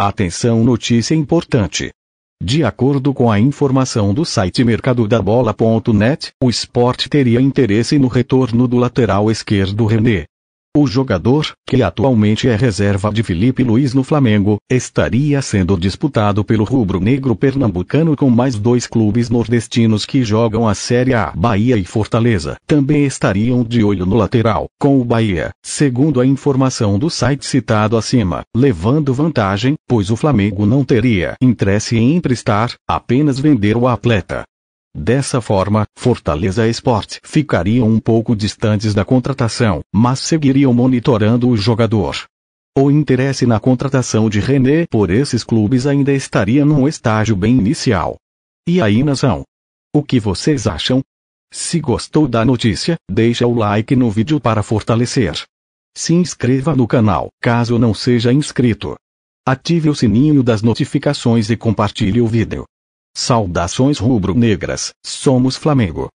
Atenção notícia importante. De acordo com a informação do site mercadodabola.net, o esporte teria interesse no retorno do lateral esquerdo René, o jogador, que atualmente é reserva de Felipe Luiz no Flamengo, estaria sendo disputado pelo rubro-negro pernambucano com mais dois clubes nordestinos que jogam a Série A. Bahia e Fortaleza também estariam de olho no lateral, com o Bahia, segundo a informação do site citado acima, levando vantagem, pois o Flamengo não teria interesse em emprestar, apenas vender o atleta. Dessa forma, Fortaleza Esporte ficariam um pouco distantes da contratação, mas seguiriam monitorando o jogador. O interesse na contratação de René por esses clubes ainda estaria num estágio bem inicial. E aí, nação? O que vocês acham? Se gostou da notícia, deixa o like no vídeo para fortalecer. Se inscreva no canal, caso não seja inscrito. Ative o sininho das notificações e compartilhe o vídeo. Saudações rubro-negras, somos Flamengo.